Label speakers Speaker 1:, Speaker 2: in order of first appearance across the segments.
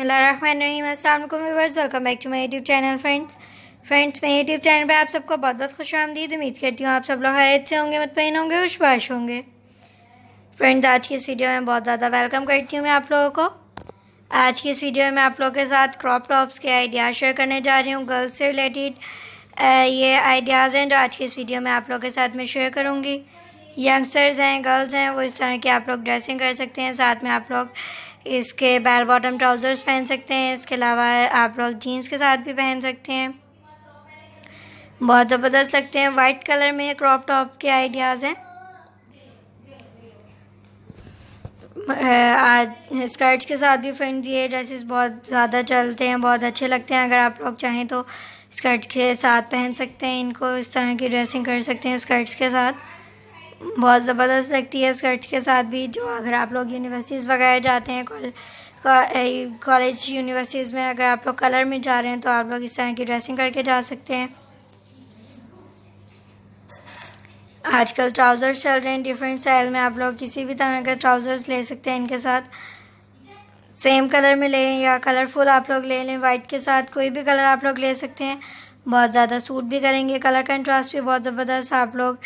Speaker 1: बसमिलर्स welcome back to my YouTube channel friends friends मैं YouTube channel पे आप सबको बहुत बहुत खुश आमदीद उम्मीद करती हूँ आप सब लोग हर से होंगे मतमिन होंगे खुशबाश होंगे फ्रेंड्स आज की इस वीडियो में बहुत ज़्यादा वेलकम करती हूँ मैं आप लोगों को आज की इस वीडियो में मैं आप लोगों के साथ क्रॉप टॉप्स के आइडियाज़ शेयर करने जा रही हूँ गर्ल्स से रिलेटेड ये आइडियाज़ हैं जो आज की इस वीडियो में आप लोगों के साथ मैं शेयर करूँगी यंगस्टर्स हैं गर्ल्स हैं वो इस तरह की आप लोग ड्रेसिंग कर सकते हैं साथ में आप लोग इसके बैल बॉटम ट्राउज़र्स पहन सकते हैं इसके अलावा आप लोग जीन्स के साथ भी पहन सकते हैं बहुत ज़बरदस्त लगते हैं वाइट कलर में क्रॉप टॉप के आइडियाज़ हैं आज स्कर्ट्स के साथ भी फ्रेंड्स ये ड्रेसेस बहुत ज़्यादा चलते हैं बहुत अच्छे लगते हैं अगर आप लोग चाहें तो स्कर्ट्स के साथ पहन सकते हैं इनको इस तरह की ड्रेसिंग कर सकते हैं स्कर्ट्स के साथ बहुत ज़बरदस्त लगती है स्कर्ट के साथ भी जो अगर आप लोग यूनिवर्सिटीज़ वगैरह जाते हैं कॉलेज यूनिवर्सिटीज़ में अगर आप लोग कलर में जा रहे हैं तो आप लोग इस तरह की ड्रेसिंग करके जा सकते हैं आजकल ट्राउज़र्स चल रहे हैं डिफरेंट स्टाइल में आप लोग किसी भी तरह के ट्राउज़र्स ले सकते हैं इनके साथ सेम कलर में लें या कलरफुल आप लोग ले लें वाइट के साथ कोई भी कलर आप लोग ले सकते हैं बहुत ज़्यादा सूट भी करेंगे कलर कंट्रास्ट भी बहुत ज़बरदस्त आप लोग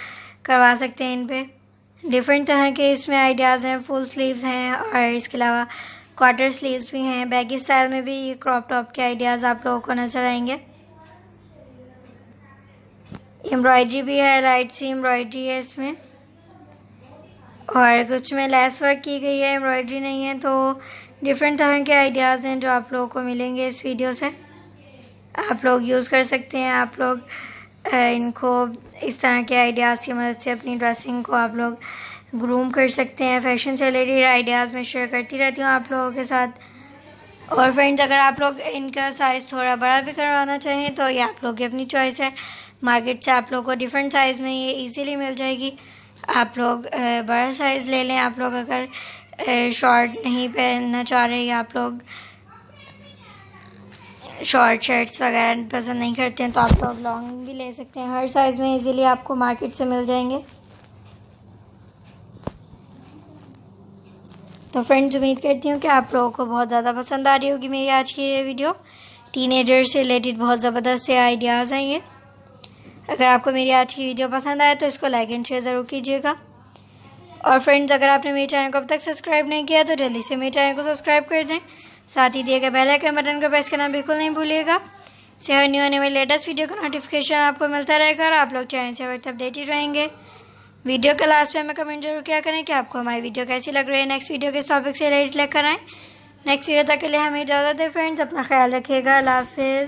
Speaker 1: करवा सकते हैं इन पर डिफरेंट तरह के इसमें आइडियाज़ हैं फुल स्लीव्स हैं और इसके अलावा क्वार्टर स्लीव्स भी हैं बैगी स्टाइल में भी ये क्रॉप टॉप के आइडियाज़ आप लोगों को नज़र आएंगे एम्ब्रॉयडरी भी है लाइट सी एम्ब्रॉयडरी है इसमें और कुछ में लेस वर्क की गई है एम्ब्रॉयडरी नहीं है तो डिफरेंट तरह के आइडियाज़ हैं जो आप लोगों को मिलेंगे इस वीडियो से आप लोग यूज़ कर सकते हैं आप लोग इनको इस तरह के आइडियाज़ की मदद से अपनी ड्रेसिंग को आप लोग ग्रूम कर सकते हैं फैशन से रिलेटेड आइडियाज़ में शेयर करती रहती हूँ आप लोगों के साथ और फ्रेंड्स अगर आप लोग इनका साइज़ थोड़ा बड़ा भी करवाना चाहें तो ये आप लोग की अपनी चॉइस है मार्केट से आप लोग को डिफरेंट साइज़ में ये इजीली मिल जाएगी आप लोग बड़ा साइज़ ले लें आप लोग अगर शॉर्ट नहीं पहनना चाह रहे या आप लोग शॉर्ट शर्ट्स वगैरह पसंद नहीं करते हैं तो आप लोग लॉन्ग भी ले सकते हैं हर साइज़ में इजीली आपको मार्केट से मिल जाएंगे तो फ्रेंड्स उम्मीद करती हूँ कि आप लोगों को बहुत ज़्यादा पसंद आ रही होगी मेरी आज की ये वीडियो टीनेजर से रिलेटेड बहुत ज़बरदस्त से आइडियाज़ हैं ये अगर आपको मेरी आज की वीडियो पसंद आए तो इसको लाइक एंड शेयर ज़रूर कीजिएगा और फ्रेंड्स अगर आपने मेरे चैनल को अब तक सब्सक्राइब नहीं किया तो जल्दी से मेरे चैनल को सब्सक्राइब कर दें साथ ही दिए गए बेल आइकन बटन को प्रेस करना बिल्कुल नहीं भूलिएगा से हर न्यू आने वाली लेटेस्ट वीडियो का नोटिफिकेशन आपको मिलता रहेगा और आप लोग चैनल से वक्त अपडेटेड रहेंगे वीडियो के लास्ट में हमें कमेंट जरूर किया करें कि आपको हमारी वीडियो कैसी लग रही है नेक्स्ट वीडियो किस टॉपिक से रिलेटेड लेकर आएँ नेक्स्ट वीडियो तक के लिए हमें इजाज़त है फ्रेंड्स अपना ख्याल रखिएगा अल्लाह हाफिज़